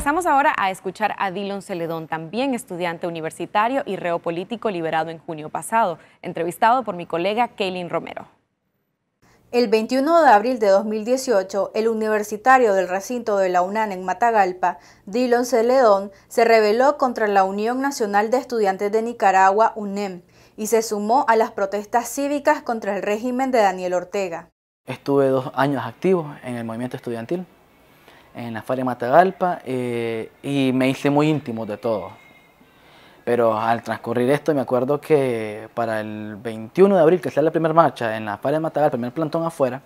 Pasamos ahora a escuchar a Dillon Celedón, también estudiante universitario y reopolítico liberado en junio pasado, entrevistado por mi colega Kaylin Romero. El 21 de abril de 2018, el universitario del recinto de la UNAN en Matagalpa, Dillon Celedón, se rebeló contra la Unión Nacional de Estudiantes de Nicaragua, UNEM, y se sumó a las protestas cívicas contra el régimen de Daniel Ortega. Estuve dos años activo en el movimiento estudiantil, en la Faria Matagalpa eh, y me hice muy íntimo de todo. Pero al transcurrir esto me acuerdo que para el 21 de abril, que sea la primera marcha en la de Matagalpa, el primer plantón afuera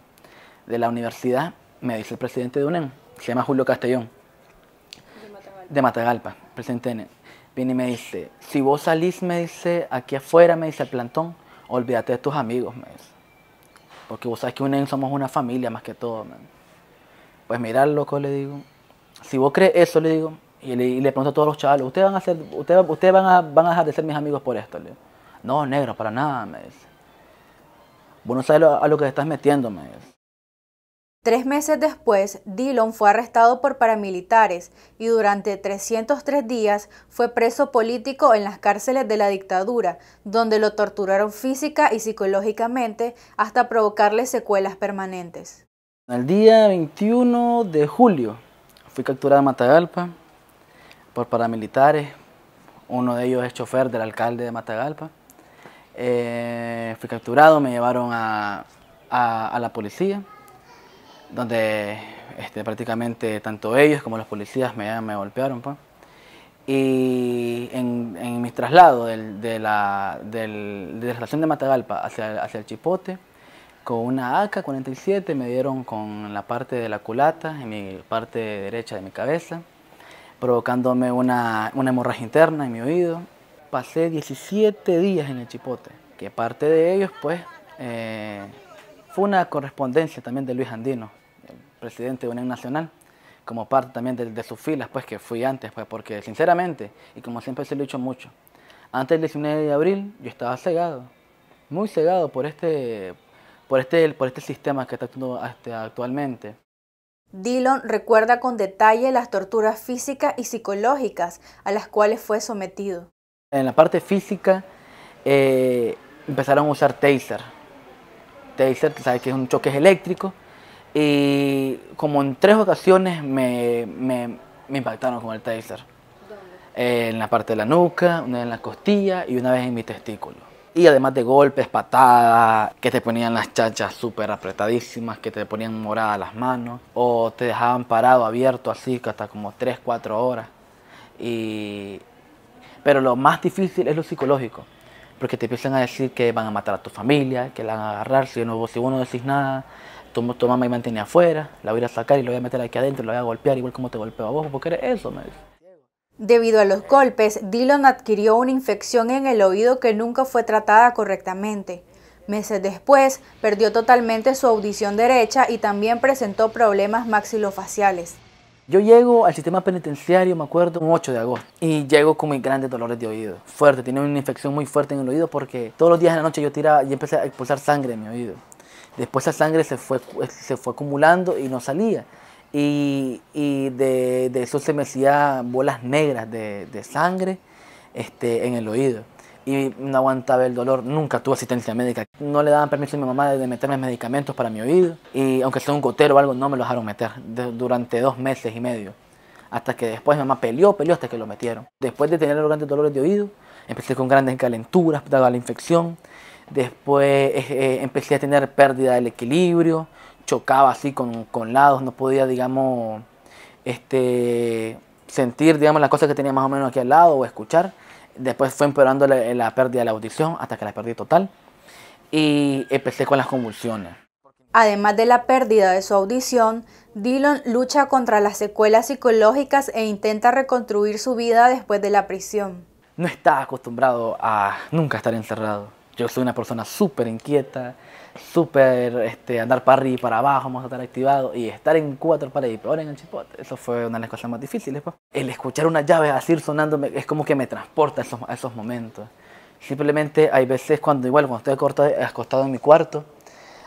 de la universidad, me dice el presidente de UNEM, se llama Julio Castellón, de Matagalpa, de Matagalpa presidente de UNEM, viene y me dice, si vos salís, me dice, aquí afuera, me dice el plantón, olvídate de tus amigos, me dice. Porque vos sabes que UNEM somos una familia más que todo, pues mira, loco, le digo. Si vos crees eso, le digo, y le, pregunto a todos los chavales, ustedes van a ser, ustedes, van a, van dejar de ser mis amigos por esto, No, negro, para nada, me dice. Vos no sabes a lo que te estás metiendo, me dice. Tres meses después, Dillon fue arrestado por paramilitares y durante 303 días fue preso político en las cárceles de la dictadura, donde lo torturaron física y psicológicamente hasta provocarle secuelas permanentes. El día 21 de julio fui capturado en Matagalpa por paramilitares. Uno de ellos es chofer del alcalde de Matagalpa. Eh, fui capturado, me llevaron a, la policía, donde este, prácticamente tanto ellos como los policías me, golpearon. Pues. Y en, en, mi traslado de, la, de, estación de Matagalpa hacia el Chipote, con una AK-47, me dieron con la parte de la culata, en mi parte derecha de mi cabeza, provocándome una, hemorragia interna en mi oído. Pasé 17 días en el chipote, que parte de ellos pues eh, fue una correspondencia también de Luis Andino, el presidente de Unión Nacional, como parte también de, sus filas, pues que fui antes, pues porque sinceramente, y como siempre se lo he dicho mucho, antes del 19 de abril yo estaba cegado, muy cegado por este, por este, por este sistema que está actuando este, actualmente. Dillon recuerda con detalle las torturas físicas y psicológicas a las cuales fue sometido. En la parte física eh, empezaron a usar taser. Taser, sabes que es un choque eléctrico. Y como en tres ocasiones me, impactaron con el taser. Eh, en la parte de la nuca, una vez en la costilla y una vez en mi testículo. Y además de golpes, patadas, que te ponían las chachas súper apretadísimas, que te ponían moradas las manos, o te dejaban parado, abierto, así, hasta como 3, 4 horas. Y... Pero lo más difícil es lo psicológico, porque te empiezan a decir que van a matar a tu familia, que la van a agarrar, si, no, si vos no decís nada, tu, mamá me mantiene afuera, la voy a sacar y lo voy a meter aquí adentro, la voy a golpear igual como te golpeo a vos, porque eres eso, me dice. Debido a los golpes, Dillon adquirió una infección en el oído que nunca fue tratada correctamente. Meses después, perdió totalmente su audición derecha y también presentó problemas maxilofaciales. Yo llego al sistema penitenciario, me acuerdo, un 8 de agosto, y llego con mis grandes dolores de oído. Fuerte, tenía una infección muy fuerte en el oído porque todos los días en la noche yo tiraba y empecé a expulsar sangre de mi oído. Después esa sangre se fue, se fue acumulando y no salía y, de, eso se me hacía bolas negras de, sangre este, en el oído. Y no aguantaba el dolor, nunca tuve asistencia médica. No le daban permiso a mi mamá de meterme medicamentos para mi oído. Y aunque sea un gotero o algo, no me lo dejaron meter durante dos meses y medio. Hasta que después mi mamá peleó, peleó hasta que lo metieron. Después de tener los grandes dolores de oído, empecé con grandes calenturas, daba la infección. Después eh, eh, empecé a tener pérdida del equilibrio, chocaba así con, con lados, no podía, digamos, este, sentir, digamos, las cosas que tenía más o menos aquí al lado o escuchar. Después fue empeorando la, pérdida de la audición hasta que la perdí total y empecé con las convulsiones. Además de la pérdida de su audición, Dylan lucha contra las secuelas psicológicas e intenta reconstruir su vida después de la prisión. No estaba acostumbrado a nunca estar encerrado. Yo soy una persona súper inquieta, súper este, andar para arriba y para abajo, vamos a estar activado y estar en cuatro paredes y peor en el chipote, Eso fue una de las cosas más difíciles. Pues. El escuchar una llave así sonando es como que me transporta a esos, momentos. Simplemente hay veces cuando, igual, cuando estoy acostado, en mi cuarto,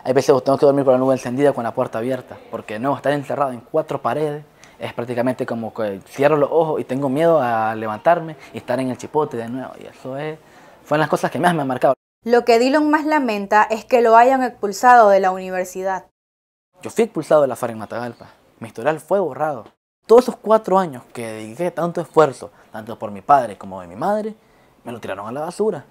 hay veces que tengo que dormir con la nube encendida con la puerta abierta, porque no, estar encerrado en cuatro paredes es prácticamente como que cierro los ojos y tengo miedo a levantarme y estar en el chipote de nuevo. Y eso es, fueron las cosas que más me han marcado. Lo que Dylan más lamenta es que lo hayan expulsado de la universidad. Yo fui expulsado de la FARC en Matagalpa. Mi historial fue borrado. Todos esos cuatro años que dediqué tanto esfuerzo, tanto por mi padre como de mi madre, me lo tiraron a la basura.